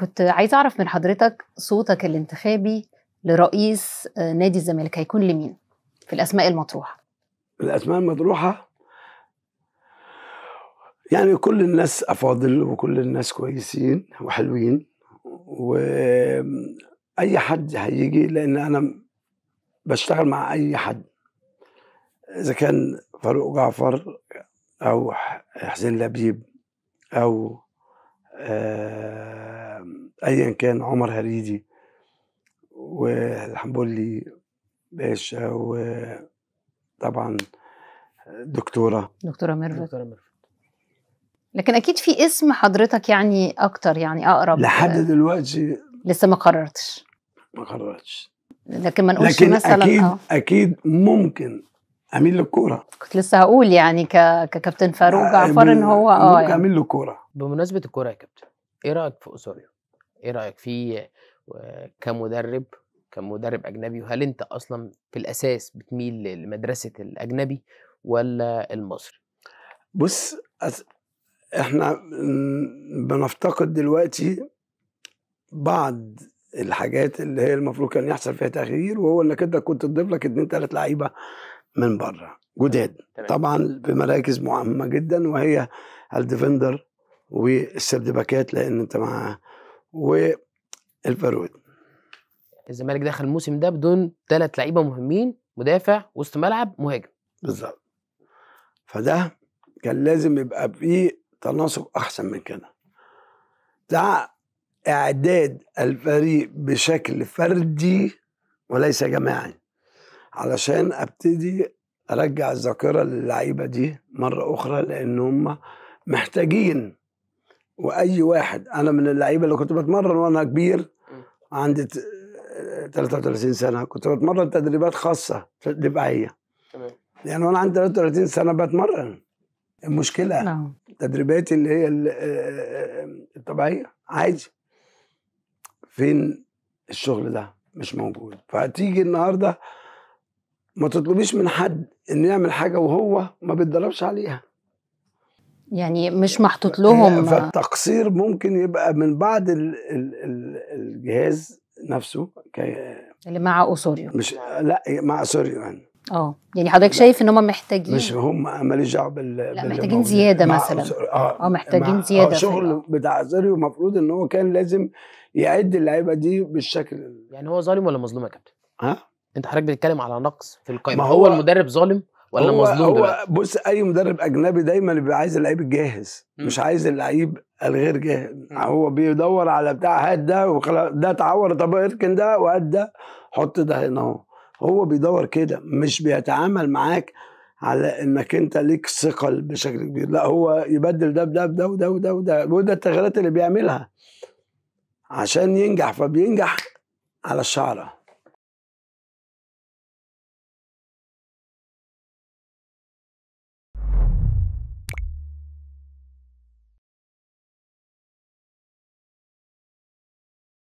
كنت عايزه اعرف من حضرتك صوتك الانتخابي لرئيس آه، نادي الزمالك هيكون لمين في الاسماء المطروحه الاسماء المطروحه يعني كل الناس افاضل وكل الناس كويسين وحلوين واي حد هيجي لان انا بشتغل مع اي حد اذا كان فاروق جعفر او حسين لبيب او آه، ايا كان عمر هريدي والحنبلي باشا وطبعا دكتوره دكتوره ميرفت دكتوره ميرفت لكن اكيد في اسم حضرتك يعني اكتر يعني اقرب لحد آه، دلوقتي لسه ما قررتش ما قررتش لكن ما نقولش لكن مثلا اكيد أو. آه. اكيد ممكن اميل للكوره كنت لسه هقول يعني ككابتن فاروق آه، جعفر ان هو اه يعني. عميل للكوره بمناسبه الكوره يا كابتن ايه رايك في اوسوريو؟ ايه رايك فيه آه، كمدرب كمدرب اجنبي وهل انت اصلا في الاساس بتميل لمدرسه الاجنبي ولا المصري؟ بص أس... احنا بنفتقد دلوقتي بعض الحاجات اللي هي المفروض كان يحصل فيها تغيير وهو انك انت كنت تضيف لك اتنين تلات لعيبه من بره جداد طبعا بمراكز مهمه جدا وهي الديفندر والسرد باكات لان انت معاه والفارود الزمالك دخل الموسم ده بدون ثلاث لعيبه مهمين مدافع وسط ملعب مهاجم بالظبط فده كان لازم يبقى فيه تناسق احسن من كده ده اعداد الفريق بشكل فردي وليس جماعي علشان ابتدي ارجع الذاكره للعيبه دي مره اخرى لان هم محتاجين واي واحد انا من اللعيبه اللي كنت بتمرن وانا كبير عندي 33 سنه كنت بتمرن تدريبات خاصه دفاعيه تمام يعني وانا عندي 33 سنه بتمرن المشكله نعم. تدريباتي اللي هي الطبيعيه عادي فين الشغل ده مش موجود فهتيجي النهارده ما تطلبيش من حد انه يعمل حاجه وهو ما بيتدربش عليها يعني مش محطوط لهم فالتقصير ممكن يبقى من بعد الجهاز نفسه اللي مع اسوريو مش لا مع اسوريو يعني اه يعني حضرتك شايف ان هم محتاجين مش هم ماليش دعوه بال لا محتاجين زياده مثلا آه،, اه محتاجين آه، زياده الشغل بتاع اسوريو المفروض ان هو كان لازم يعد اللعيبه دي بالشكل يعني هو ظالم ولا مظلوم يا كابتن؟ ها؟ انت حضرتك بتتكلم على نقص في القائمه ما هو, هو المدرب ظالم ولا هو مظلوم هو بص اي مدرب اجنبي دايما بيبقى عايز اللعيب الجاهز م. مش عايز اللعيب الغير جاهز م. هو بيدور على بتاع هات ده وخلاص ده اتعور طب اركن ده وهات ده حط ده هنا هو هو بيدور كده مش بيتعامل معاك على انك انت ليك ثقل بشكل كبير لا هو يبدل ده بده بده وده وده وده وده التغييرات اللي بيعملها عشان ينجح فبينجح على الشعره